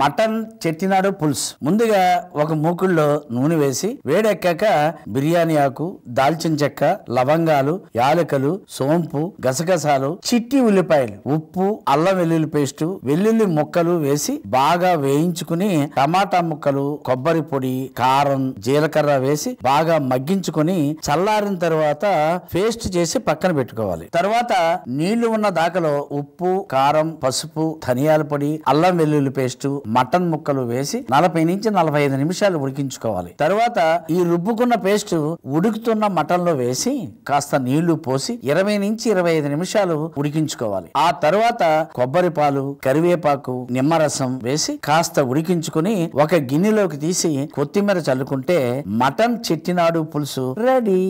mutton Chettinad పులుసు ముందుగా ఒక మూకుల్లో నూనె వేసి వేడెక్కాక బిర్యానీ ఆకు దాల్చిన చెక్క లవంగాలు యాలకలు సోంపు గసగసాలు చిట్టి ఉల్లిపాయలు ఉప్పు అల్లం వెల్లుల్లి పేస్ట్ వెల్లుల్లి ముక్కలు వేసి బాగా వేయించుకుని టమాటా ముక్కలు కొబ్బరి పొడి కారం జీలకర్ర వేసి బాగా మగ్గించుకుని చల్లారిన తర్వాత పేస్ట్ చేసి పక్కన పెట్టుకోవాలి తర్వాత నీళ్లు ఉన్న దాకలో ఉప్పు కారం పసుపు ధనియాల పొడి అల్లం వెల్లుల్లి పేస్టు మటన్ ముక్కలు వేసి నలభై నుంచి నలభై ఐదు నిమిషాలు ఉడికించుకోవాలి తర్వాత ఈ రుబ్బుకున్న పేస్ట్ ఉడుకుతున్న మటన్లో వేసి కాస్త నీళ్లు పోసి ఇరవై నుంచి ఇరవై ఐదు నిమిషాలు ఉడికించుకోవాలి ఆ తర్వాత కొబ్బరి పాలు కరివేపాకు నిమ్మరసం వేసి కాస్త ఉడికించుకుని ఒక గిన్నెలోకి తీసి కొత్తిమీర చల్లుకుంటే మటన్ చెట్టినాడు పులుసు రెడీ